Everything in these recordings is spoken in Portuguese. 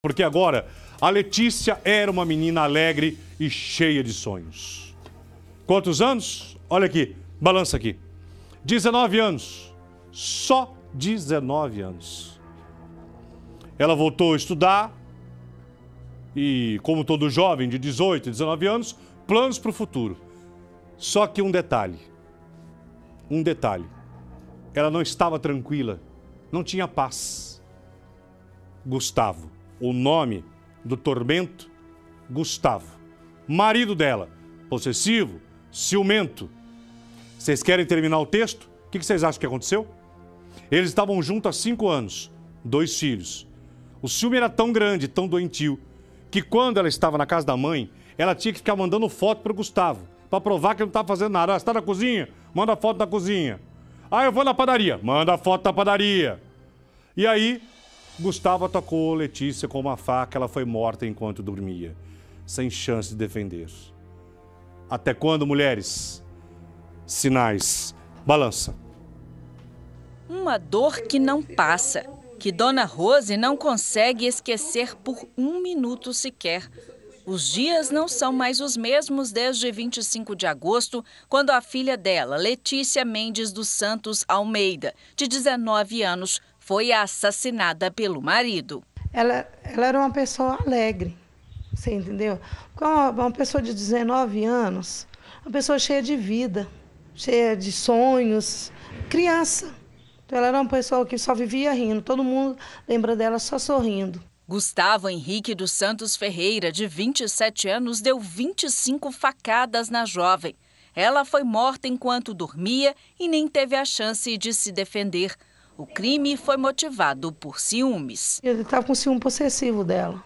Porque agora a Letícia era uma menina alegre e cheia de sonhos. Quantos anos? Olha aqui, balança aqui. 19 anos. Só 19 anos. Ela voltou a estudar e, como todo jovem de 18, 19 anos, planos para o futuro. Só que um detalhe. Um detalhe. Ela não estava tranquila, não tinha paz. Gustavo o nome do tormento Gustavo. Marido dela, possessivo, ciumento. Vocês querem terminar o texto? O que vocês acham que aconteceu? Eles estavam juntos há cinco anos, dois filhos. O ciúme era tão grande, tão doentio, que quando ela estava na casa da mãe, ela tinha que ficar mandando foto para o Gustavo, para provar que ele não estava fazendo nada. Ah, está na cozinha? Manda foto da cozinha. Ah, eu vou na padaria. Manda foto da padaria. E aí, Gustavo atacou Letícia com uma faca. Ela foi morta enquanto dormia, sem chance de defender. Até quando, mulheres? Sinais. Balança. Uma dor que não passa, que Dona Rose não consegue esquecer por um minuto sequer. Os dias não são mais os mesmos desde 25 de agosto, quando a filha dela, Letícia Mendes dos Santos Almeida, de 19 anos, foi assassinada pelo marido. Ela, ela era uma pessoa alegre, você entendeu? Uma, uma pessoa de 19 anos, uma pessoa cheia de vida, cheia de sonhos, criança. Então, ela era uma pessoa que só vivia rindo, todo mundo lembra dela só sorrindo. Gustavo Henrique dos Santos Ferreira, de 27 anos, deu 25 facadas na jovem. Ela foi morta enquanto dormia e nem teve a chance de se defender. O crime foi motivado por ciúmes. Ele estava com ciúme possessivo dela.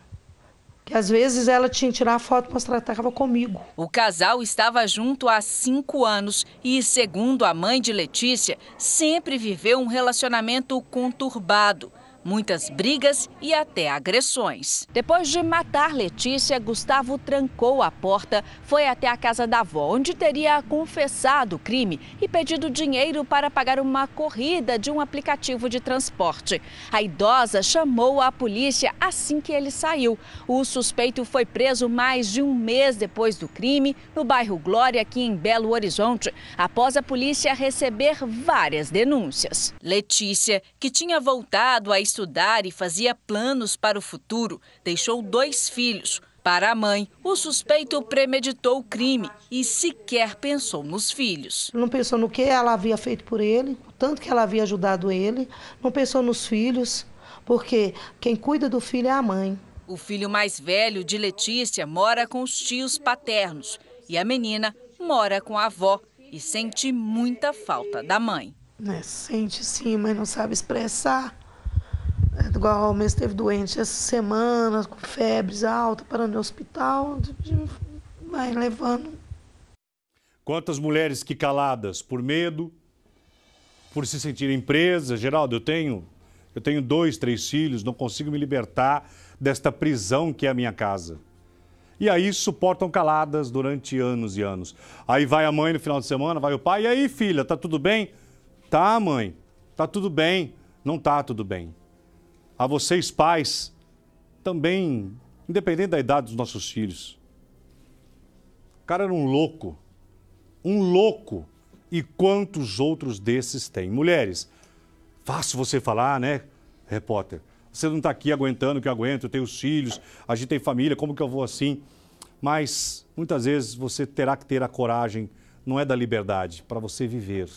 Que às vezes ela tinha que tirar foto para mostrar que estava comigo. O casal estava junto há cinco anos e, segundo a mãe de Letícia, sempre viveu um relacionamento conturbado muitas brigas e até agressões. Depois de matar Letícia, Gustavo trancou a porta, foi até a casa da avó, onde teria confessado o crime e pedido dinheiro para pagar uma corrida de um aplicativo de transporte. A idosa chamou a polícia assim que ele saiu. O suspeito foi preso mais de um mês depois do crime, no bairro Glória, aqui em Belo Horizonte, após a polícia receber várias denúncias. Letícia, que tinha voltado a estudar e fazia planos para o futuro, deixou dois filhos. Para a mãe, o suspeito premeditou o crime e sequer pensou nos filhos. Não pensou no que ela havia feito por ele, tanto que ela havia ajudado ele, não pensou nos filhos, porque quem cuida do filho é a mãe. O filho mais velho de Letícia mora com os tios paternos e a menina mora com a avó e sente muita falta da mãe. É, sente sim, mas não sabe expressar. Gomes esteve doente essa semana, com febres altas, parando no hospital, vai levando. Quantas mulheres que caladas por medo, por se sentirem presas, Geraldo, eu tenho, eu tenho dois, três filhos, não consigo me libertar desta prisão que é a minha casa. E aí suportam caladas durante anos e anos. Aí vai a mãe no final de semana, vai o pai, e aí, filha, tá tudo bem? Tá, mãe, tá tudo bem. Não tá tudo bem a vocês pais, também, independente da idade dos nossos filhos. O cara era um louco. Um louco. E quantos outros desses tem? Mulheres, fácil você falar, né, repórter? Você não está aqui aguentando o que eu aguento, eu tenho os filhos, a gente tem família, como que eu vou assim? Mas muitas vezes você terá que ter a coragem, não é da liberdade, para você viver.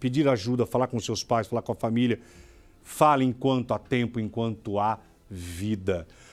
Pedir ajuda, falar com seus pais, falar com a família. Fale enquanto há tempo, enquanto há vida.